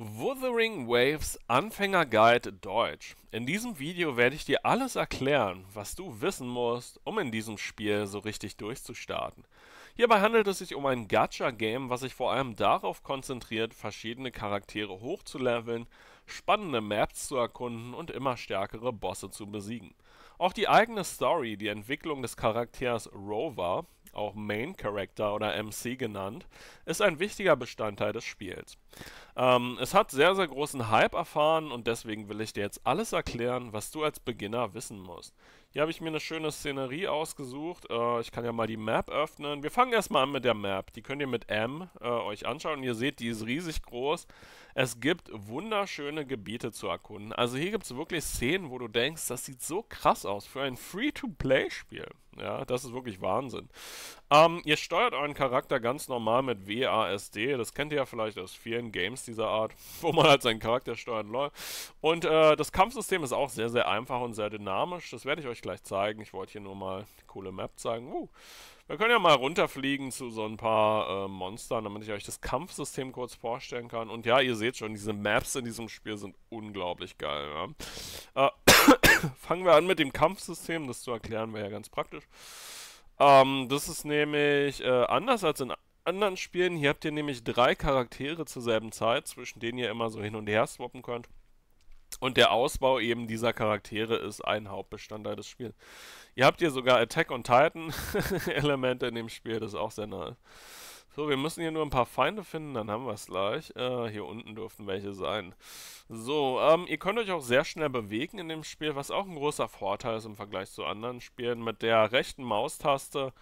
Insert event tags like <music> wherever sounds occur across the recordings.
Wuthering Waves Anfänger Guide Deutsch. In diesem Video werde ich dir alles erklären, was du wissen musst, um in diesem Spiel so richtig durchzustarten. Hierbei handelt es sich um ein Gacha-Game, was sich vor allem darauf konzentriert, verschiedene Charaktere hochzuleveln, spannende Maps zu erkunden und immer stärkere Bosse zu besiegen. Auch die eigene Story, die Entwicklung des Charakters Rover auch Main Character oder MC genannt, ist ein wichtiger Bestandteil des Spiels. Ähm, es hat sehr, sehr großen Hype erfahren und deswegen will ich dir jetzt alles erklären, was du als Beginner wissen musst. Hier habe ich mir eine schöne Szenerie ausgesucht. Äh, ich kann ja mal die Map öffnen. Wir fangen erstmal an mit der Map. Die könnt ihr mit M äh, euch anschauen. Ihr seht, die ist riesig groß. Es gibt wunderschöne Gebiete zu erkunden. Also hier gibt es wirklich Szenen, wo du denkst, das sieht so krass aus für ein Free-to-Play-Spiel. Ja, das ist wirklich Wahnsinn. Ähm, ihr steuert euren Charakter ganz normal mit WASD. Das kennt ihr ja vielleicht aus vielen Games dieser Art, <laughs> wo man halt seinen Charakter steuern läuft. Und äh, das Kampfsystem ist auch sehr, sehr einfach und sehr dynamisch. Das werde ich euch gleich zeigen. Ich wollte hier nur mal die coole Map zeigen. Uh, wir können ja mal runterfliegen zu so ein paar äh, Monstern, damit ich euch das Kampfsystem kurz vorstellen kann. Und ja, ihr seht schon, diese Maps in diesem Spiel sind unglaublich geil. Ja? Äh, <laughs> fangen wir an mit dem Kampfsystem. Das zu erklären wäre ja ganz praktisch. Ähm, das ist nämlich äh, anders als in anderen Spielen. Hier habt ihr nämlich drei Charaktere zur selben Zeit, zwischen denen ihr immer so hin und her swappen könnt. Und der Ausbau eben dieser Charaktere ist ein Hauptbestandteil des Spiels. Ihr habt hier sogar Attack und Titan <laughs> Elemente in dem Spiel, das ist auch sehr nahe. So, wir müssen hier nur ein paar Feinde finden, dann haben wir es gleich. Äh, hier unten dürften welche sein. So, ähm, ihr könnt euch auch sehr schnell bewegen in dem Spiel, was auch ein großer Vorteil ist im Vergleich zu anderen Spielen. Mit der rechten Maustaste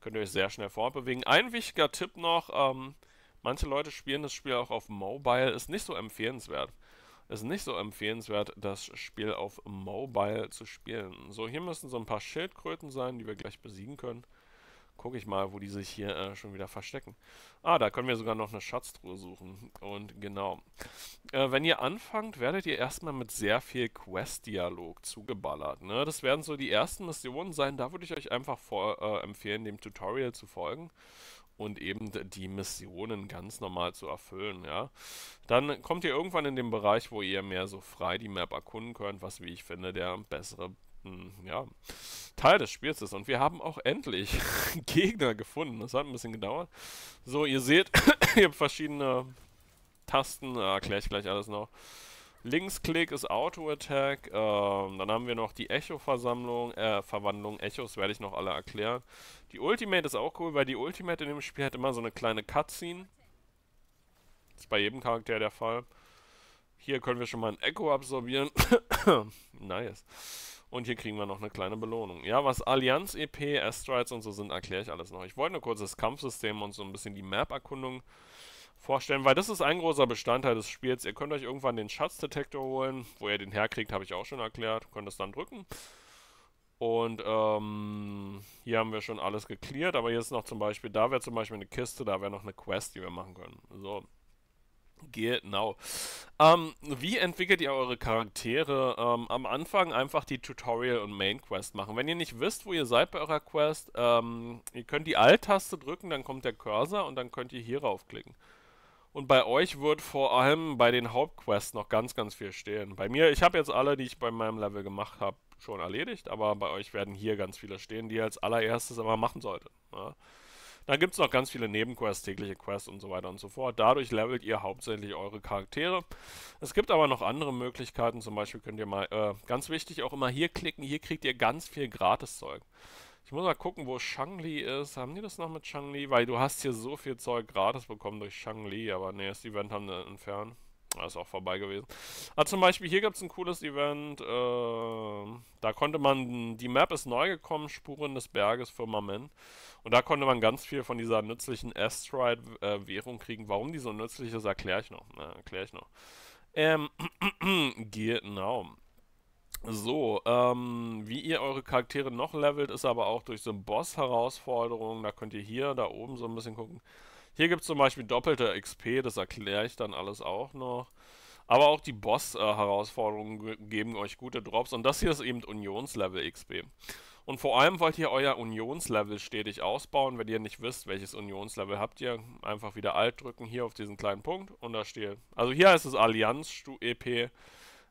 könnt ihr euch sehr schnell fortbewegen. Ein wichtiger Tipp noch, ähm, manche Leute spielen das Spiel auch auf Mobile, ist nicht so empfehlenswert ist nicht so empfehlenswert, das Spiel auf Mobile zu spielen. So, hier müssen so ein paar Schildkröten sein, die wir gleich besiegen können gucke ich mal, wo die sich hier äh, schon wieder verstecken. Ah, da können wir sogar noch eine Schatztruhe suchen. Und genau. Äh, wenn ihr anfangt, werdet ihr erstmal mit sehr viel Quest-Dialog zugeballert. Ne? Das werden so die ersten Missionen sein. Da würde ich euch einfach vor, äh, empfehlen, dem Tutorial zu folgen und eben die Missionen ganz normal zu erfüllen, ja. Dann kommt ihr irgendwann in den Bereich, wo ihr mehr so frei die Map erkunden könnt, was, wie ich finde, der bessere hm, ja, Teil des Spiels ist. Und wir haben auch endlich <laughs> Gegner gefunden. Das hat ein bisschen gedauert. So, ihr seht, <coughs> ihr habt verschiedene Tasten. Äh, Erkläre ich gleich alles noch. Linksklick ist Auto-Attack. Ähm, dann haben wir noch die Echo-Versammlung, äh, Verwandlung. Echos werde ich noch alle erklären. Die Ultimate ist auch cool, weil die Ultimate in dem Spiel hat immer so eine kleine Cutscene. Ist bei jedem Charakter der Fall. Hier können wir schon mal ein Echo absorbieren. <coughs> nice. Und hier kriegen wir noch eine kleine Belohnung. Ja, was Allianz EP, Astrides und so sind, erkläre ich alles noch. Ich wollte nur kurz das Kampfsystem und so ein bisschen die Map-Erkundung vorstellen, weil das ist ein großer Bestandteil des Spiels. Ihr könnt euch irgendwann den Schatzdetektor holen. Wo ihr den herkriegt, habe ich auch schon erklärt. Könnt es dann drücken. Und ähm, hier haben wir schon alles geklärt, aber hier ist noch zum Beispiel, da wäre zum Beispiel eine Kiste, da wäre noch eine Quest, die wir machen können. So. Genau. Ähm, wie entwickelt ihr eure Charaktere? Ähm, am Anfang einfach die Tutorial- und Main-Quest machen. Wenn ihr nicht wisst, wo ihr seid bei eurer Quest, ähm, ihr könnt die Alt-Taste drücken, dann kommt der Cursor und dann könnt ihr hier raufklicken. Und bei euch wird vor allem bei den Hauptquests noch ganz, ganz viel stehen. Bei mir, ich habe jetzt alle, die ich bei meinem Level gemacht habe, schon erledigt, aber bei euch werden hier ganz viele stehen, die ihr als allererstes aber machen solltet. Ja? Ne? Dann gibt es noch ganz viele Nebenquests, tägliche Quests und so weiter und so fort. Dadurch levelt ihr hauptsächlich eure Charaktere. Es gibt aber noch andere Möglichkeiten. Zum Beispiel könnt ihr mal, äh, ganz wichtig, auch immer hier klicken. Hier kriegt ihr ganz viel Gratis-Zeug. Ich muss mal gucken, wo Shang-Li ist. Haben die das noch mit Shang-Li? Weil du hast hier so viel Zeug gratis bekommen durch Shang-Li. Aber nee, das Event haben wir entfernt. Das ist auch vorbei gewesen. Also zum Beispiel hier gibt es ein cooles Event. Äh, da konnte man, die Map ist neu gekommen, Spuren des Berges, Firmament. Und da konnte man ganz viel von dieser nützlichen Asteroid-Währung kriegen. Warum die so nützlich ist, erkläre ich noch. Na, ne, erkläre ich noch. Ähm, <clears throat> genau. So, ähm, wie ihr eure Charaktere noch levelt, ist aber auch durch so Boss-Herausforderungen. Da könnt ihr hier, da oben so ein bisschen gucken. Hier gibt es zum Beispiel doppelte XP, das erkläre ich dann alles auch noch. Aber auch die Boss-Herausforderungen äh, geben euch gute Drops. Und das hier ist eben Unionslevel XP. Und vor allem wollt ihr euer Unionslevel stetig ausbauen. Wenn ihr nicht wisst, welches Unionslevel habt ihr, einfach wieder Alt drücken hier auf diesen kleinen Punkt und da steht. Also hier heißt es Allianz EP.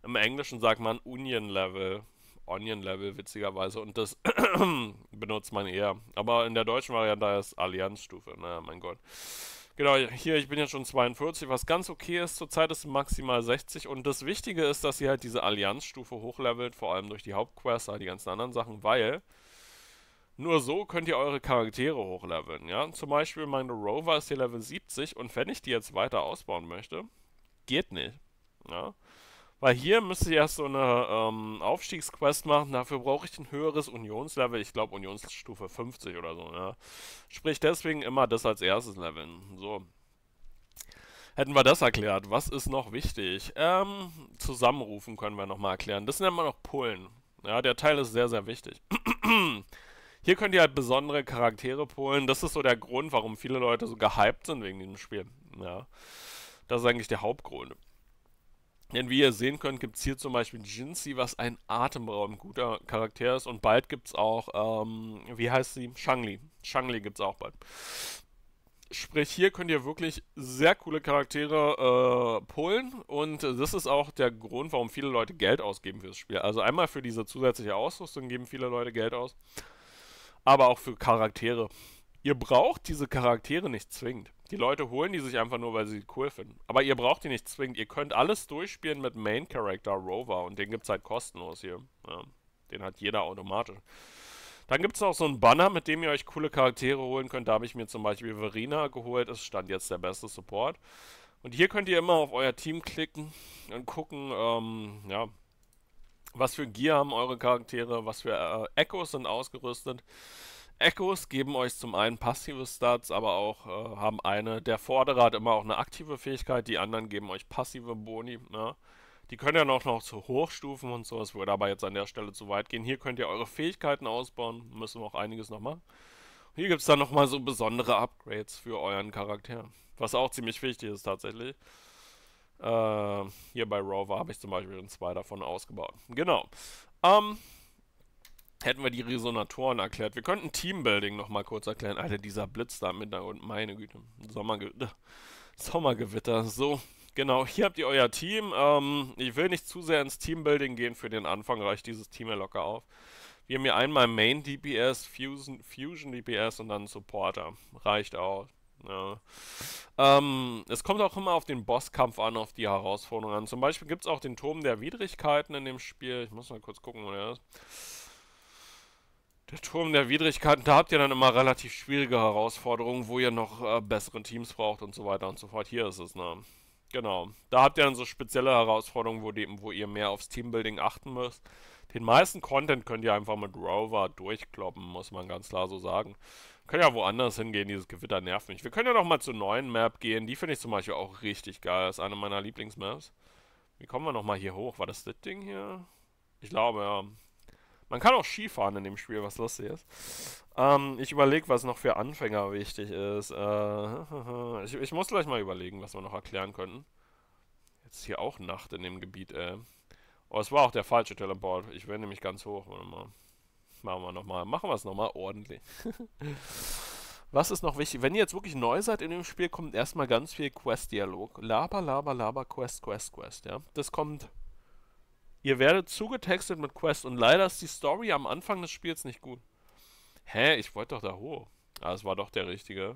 Im Englischen sagt man Union Level. Onion Level witzigerweise und das <clears throat> benutzt man eher. Aber in der deutschen Variante ist Allianzstufe. Na, mein Gott. Genau, hier, ich bin jetzt schon 42, was ganz okay ist, zurzeit ist maximal 60 und das Wichtige ist, dass ihr halt diese Allianzstufe hochlevelt, vor allem durch die Hauptquests, die ganzen anderen Sachen, weil nur so könnt ihr eure Charaktere hochleveln, ja. Zum Beispiel meine Rover ist hier Level 70 und wenn ich die jetzt weiter ausbauen möchte, geht nicht, ja. Weil hier müsste ich erst so eine ähm, Aufstiegsquest machen. Dafür brauche ich ein höheres Unionslevel. Ich glaube Unionsstufe 50 oder so. Ne? Sprich deswegen immer das als erstes Leveln. So. Hätten wir das erklärt. Was ist noch wichtig? Ähm, zusammenrufen können wir nochmal erklären. Das nennt man noch Pullen. Ja, der Teil ist sehr, sehr wichtig. <clears throat> Hier könnt ihr halt besondere Charaktere polen. Das ist so der Grund, warum viele Leute so gehypt sind wegen diesem Spiel. Ja. Das ist eigentlich der Hauptgrund. Denn wie ihr sehen könnt, gibt es hier zum Beispiel Jinzi, was ein atemberaubend guter Charakter ist. Und bald gibt es auch, ähm, wie heißt sie? Shangli. Shangli gibt es auch bald. Sprich, hier könnt ihr wirklich sehr coole Charaktere äh, pullen. Und das ist auch der Grund, warum viele Leute Geld ausgeben fürs Spiel. Also einmal für diese zusätzliche Ausrüstung geben viele Leute Geld aus. Aber auch für Charaktere. Ihr braucht diese Charaktere nicht zwingend. Die Leute holen die sich einfach nur, weil sie die cool finden. Aber ihr braucht die nicht zwingend. Ihr könnt alles durchspielen mit Main Character Rover und den gibt es halt kostenlos hier. Ja, den hat jeder automatisch. Dann gibt es auch so einen Banner, mit dem ihr euch coole Charaktere holen könnt. Da habe ich mir zum Beispiel Verena geholt. Ist stand jetzt der beste Support. Und hier könnt ihr immer auf euer Team klicken und gucken, ähm, ja, was für Gear haben eure Charaktere, was für äh, Echos sind ausgerüstet. Echos geben euch zum einen passive Stats, aber auch äh, haben eine, der Vorderer hat immer auch eine aktive Fähigkeit, die anderen geben euch passive Boni. Ne? Die können ja noch, noch zu Hochstufen und so, es würde aber jetzt an der Stelle zu weit gehen. Hier könnt ihr eure Fähigkeiten ausbauen, müssen wir auch einiges noch machen. Hier gibt es dann nochmal so besondere Upgrades für euren Charakter, was auch ziemlich wichtig ist tatsächlich. Äh, hier bei Rover habe ich zum Beispiel schon zwei davon ausgebaut. Genau. Ähm, hätten wir die Resonatoren erklärt. Wir könnten Teambuilding nochmal kurz erklären. Alter, dieser Blitz da mit da und meine Güte. Sommergewitter. Äh, Sommergewitter, so. Genau, hier habt ihr euer Team. Ähm, ich will nicht zu sehr ins Teambuilding gehen. Für den Anfang reicht dieses Team ja locker auf. Wir haben hier einmal Main DPS, Fusion, Fusion DPS und dann Supporter. Reicht auch. Ja. Ähm, es kommt auch immer auf den Bosskampf an, auf die Herausforderung an. Zum Beispiel gibt es auch den Turm der Widrigkeiten in dem Spiel. Ich muss mal kurz gucken, wo der ist. Der Turm der Widrigkeiten, da habt ihr dann immer relativ schwierige Herausforderungen, wo ihr noch äh, besseren Teams braucht und so weiter und so fort. Hier ist es, ne? Genau. Da habt ihr dann so spezielle Herausforderungen, wo, die, wo ihr mehr aufs Teambuilding achten müsst. Den meisten Content könnt ihr einfach mit Rover durchkloppen, muss man ganz klar so sagen. Können ja woanders hingehen, dieses Gewitter nervt mich. Wir können ja noch mal zur neuen Map gehen. Die finde ich zum Beispiel auch richtig geil. Das ist eine meiner Lieblingsmaps. Wie kommen wir noch mal hier hoch? War das das Ding hier? Ich glaube, ja. Man kann auch Skifahren in dem Spiel, was lustig ist. Ähm, ich überlege, was noch für Anfänger wichtig ist. Äh, <laughs> ich, ich, muss gleich mal überlegen, was wir noch erklären könnten. Jetzt ist hier auch Nacht in dem Gebiet, ey. Oh, es war auch der falsche Teleport. Ich will nämlich ganz hoch. Warte mal. Machen wir nochmal. Machen wir es nochmal ordentlich. <laughs> was ist noch wichtig? Wenn ihr jetzt wirklich neu seid in dem Spiel, kommt erstmal ganz viel Quest-Dialog. Laber, laber, laber, Quest, Quest, Quest, ja. Das kommt Ihr werdet zugetextet mit Quest und leider ist die Story am Anfang des Spiels nicht gut. Hä, ich wollte doch da hoch. Ah, es war doch der richtige.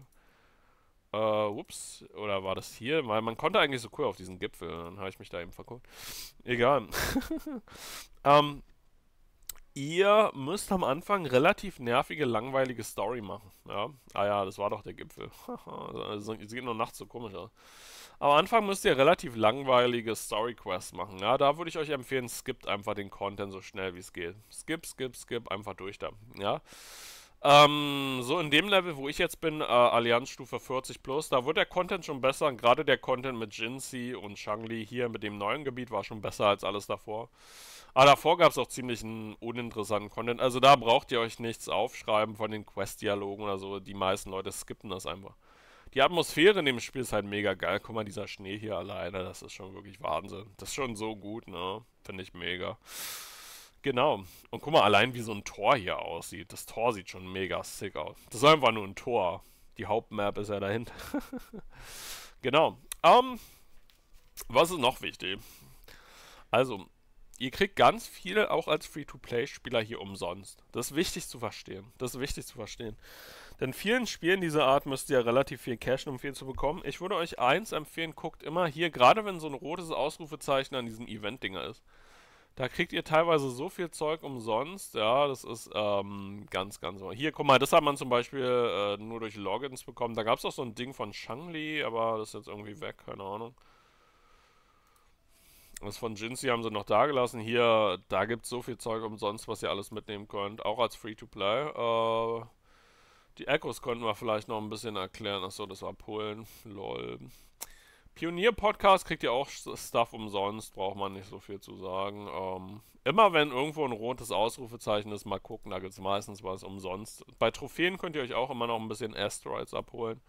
Äh, ups, oder war das hier? Weil man konnte eigentlich so cool auf diesen Gipfel, dann habe ich mich da eben verguckt. Egal. <laughs> ähm, ihr müsst am Anfang relativ nervige, langweilige Story machen. Ja? Ah ja, das war doch der Gipfel. <laughs> Also, sieht nur nachts so komisch aus. Am Anfang müsst ihr relativ langweilige Story-Quests machen. Ja, da würde ich euch empfehlen, skippt einfach den Content so schnell wie es geht. Skip, skip, skip, einfach durch da. Ja. Ähm, so in dem Level, wo ich jetzt bin, äh, Allianzstufe 40 plus, da wird der Content schon besser. gerade der Content mit Jinxi und Shangli hier mit dem neuen Gebiet war schon besser als alles davor. Aber davor gab es auch ziemlich einen uninteressanten Content. Also da braucht ihr euch nichts aufschreiben von den Quest-Dialogen oder so. Die meisten Leute skippen das einfach die Atmosphäre in dem Spiel ist halt mega geil. Guck mal, dieser Schnee hier alleine, das ist schon wirklich Wahnsinn. Das ist schon so gut, ne? Finde ich mega. Genau. Und guck mal, allein wie so ein Tor hier aussieht. Das Tor sieht schon mega sick aus. Das ist einfach nur ein Tor. Die Hauptmap ist ja dahin. <laughs> genau. Um, ähm, was ist noch wichtig? Also, ihr kriegt ganz viel auch als Free-to-Play-Spieler hier umsonst. Das ist wichtig zu verstehen. Das ist wichtig zu verstehen. Denn vielen Spielen dieser Art müsst ihr relativ viel cashen, um viel zu bekommen. Ich würde euch eins empfehlen, guckt immer hier, gerade wenn so ein rotes Ausrufezeichen an diesem Event-Dinger ist. Da kriegt ihr teilweise so viel Zeug umsonst. Ja, das ist ähm, ganz, ganz... Hier, guck mal, das hat man zum Beispiel äh, nur durch Logins bekommen. Da gab es auch so ein Ding von Shangli, aber das ist jetzt irgendwie weg, keine Ahnung. Das von Jinzi haben sie noch dagelassen. Hier, da gibt es so viel Zeug umsonst, was ihr alles mitnehmen könnt. Auch als Free-to-Play. Äh, die Echos konnten wir vielleicht noch ein bisschen erklären. Achso, das war Polen. Lol. Pionier-Podcast kriegt ihr auch Stuff umsonst, braucht man nicht so viel zu sagen. Ähm, immer wenn irgendwo ein rotes Ausrufezeichen ist, mal gucken, da gibt es meistens was umsonst. Bei Trophäen könnt ihr euch auch immer noch ein bisschen Asteroids abholen.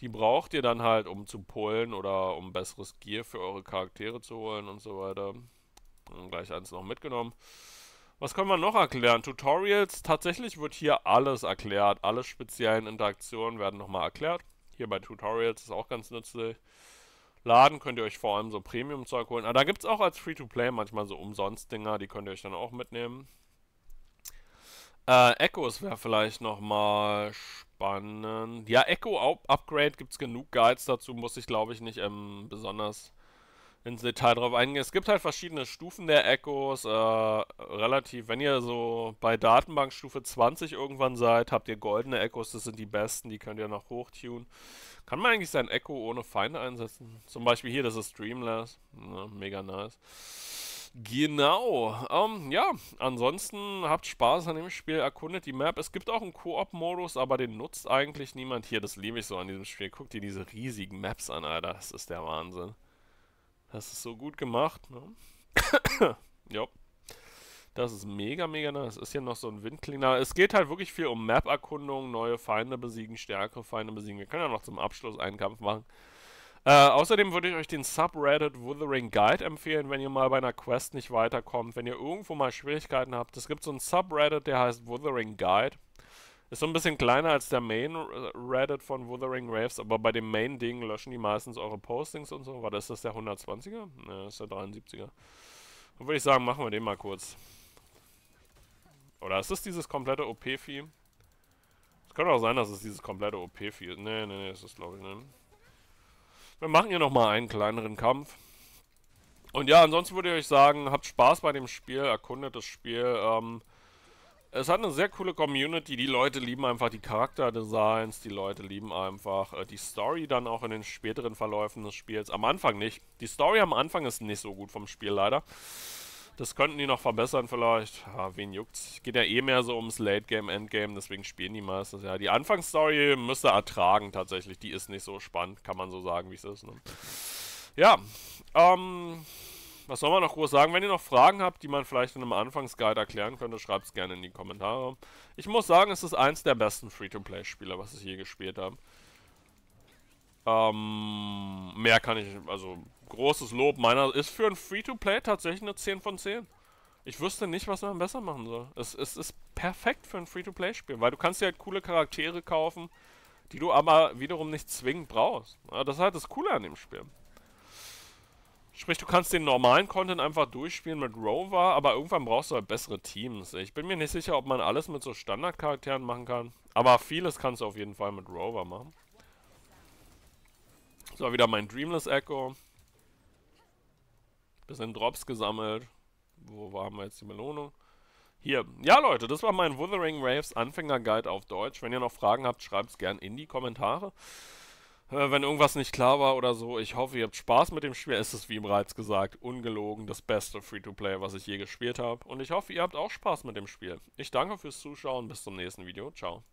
Die braucht ihr dann halt, um zu pullen oder um besseres Gear für eure Charaktere zu holen und so weiter. Und gleich eins noch mitgenommen. Was können wir noch erklären? Tutorials, tatsächlich wird hier alles erklärt. Alle speziellen Interaktionen werden nochmal erklärt. Hier bei Tutorials ist auch ganz nützlich. Laden könnt ihr euch vor allem so Premium-Zeug holen. Aber ah, da gibt es auch als Free-to-Play manchmal so Umsonst-Dinger, die könnt ihr euch dann auch mitnehmen. Äh, Echos wäre vielleicht nochmal spannend. Ja, Echo-Upgrade gibt es genug Guides dazu, muss ich glaube ich nicht ähm, besonders ins Detail drauf eingehen. Es gibt halt verschiedene Stufen der Echos. Äh, relativ, wenn ihr so bei Datenbankstufe 20 irgendwann seid, habt ihr goldene Echos, das sind die besten, die könnt ihr noch hochtunen. Kann man eigentlich sein Echo ohne Feinde einsetzen? Zum Beispiel hier, das ist Dreamless. Ja, ne, mega nice. Genau. Ähm, ja, ansonsten habt Spaß an dem Spiel, erkundet die Map. Es gibt auch einen Koop-Modus, aber den nutzt eigentlich niemand. Hier, das liebe ich so an diesem Spiel. Guckt dir diese riesigen Maps an, Alter. Das ist der Wahnsinn. Das ist so gut gemacht. Ne? <coughs> ja. Das ist mega, mega nice. Ist hier noch so ein Windcleaner. Es geht halt wirklich viel um Map-Erkundung, neue Feinde besiegen, stärkere Feinde besiegen. Wir können ja noch zum Abschluss einen Kampf machen. Äh, außerdem würde ich euch den Subreddit Wuthering Guide empfehlen, wenn ihr mal bei einer Quest nicht weiterkommt, wenn ihr irgendwo mal Schwierigkeiten habt. Es gibt so einen Subreddit, der heißt Wuthering Guide. Ist so ein bisschen kleiner als der Main Reddit von Wuthering Waves, aber bei dem Main-Ding löschen die meistens eure Postings und so. War das, das der 120er? Ne, das ist der 73er. Dann würde ich sagen, machen wir den mal kurz. Oder ist das dieses komplette OP-Vieh? Es könnte auch sein, dass es dieses komplette OP-Vieh ist. Ne, ne, ne, ist das glaube ich, ne. Wir machen hier nochmal einen kleineren Kampf. Und ja, ansonsten würde ich euch sagen, habt Spaß bei dem Spiel, erkundet das Spiel, ähm, es hat eine sehr coole Community. Die Leute lieben einfach die Charakterdesigns, die Leute lieben einfach äh, die Story dann auch in den späteren Verläufen des Spiels. Am Anfang nicht. Die Story am Anfang ist nicht so gut vom Spiel leider. Das könnten die noch verbessern vielleicht. Ja, ah, wen juckt's? Geht ja eh mehr so ums Late-Game, Endgame, deswegen spielen die meistens. Ja, die Anfangsstory müsste ertragen tatsächlich. Die ist nicht so spannend, kann man so sagen, wie es ist. Ne? Ja, ähm... Was soll man noch groß sagen? Wenn ihr noch Fragen habt, die man vielleicht in einem Anfangsguide erklären könnte, schreibt es gerne in die Kommentare. Ich muss sagen, es ist eins der besten Free-to-Play-Spiele, was ich je gespielt habe. Ähm, mehr kann ich, also großes Lob meiner ist für ein Free-to-Play tatsächlich eine 10 von 10. Ich wüsste nicht, was man besser machen soll. Es, es ist perfekt für ein Free-to-Play-Spiel, weil du kannst dir halt coole Charaktere kaufen, die du aber wiederum nicht zwingend brauchst. Das ist halt das Coole an dem Spiel. Sprich, du kannst den normalen Content einfach durchspielen mit Rover, aber irgendwann brauchst du halt bessere Teams. Ich bin mir nicht sicher, ob man alles mit so Standardcharakteren machen kann. Aber vieles kannst du auf jeden Fall mit Rover machen. So, wieder mein Dreamless Echo. Bisschen Drops gesammelt. Wo haben wir jetzt die Belohnung? Hier. Ja, Leute, das war mein Wuthering Waves Anfänger Guide auf Deutsch. Wenn ihr noch Fragen habt, schreibt es gerne in die Kommentare. Äh, wenn irgendwas nicht klar war oder so. Ich hoffe, ihr habt Spaß mit dem Spiel. Es ist, wie bereits gesagt, ungelogen das beste Free-to-Play, was ich je gespielt habe. Und ich hoffe, ihr habt auch Spaß mit dem Spiel. Ich danke fürs Zuschauen. Bis zum nächsten Video. Ciao.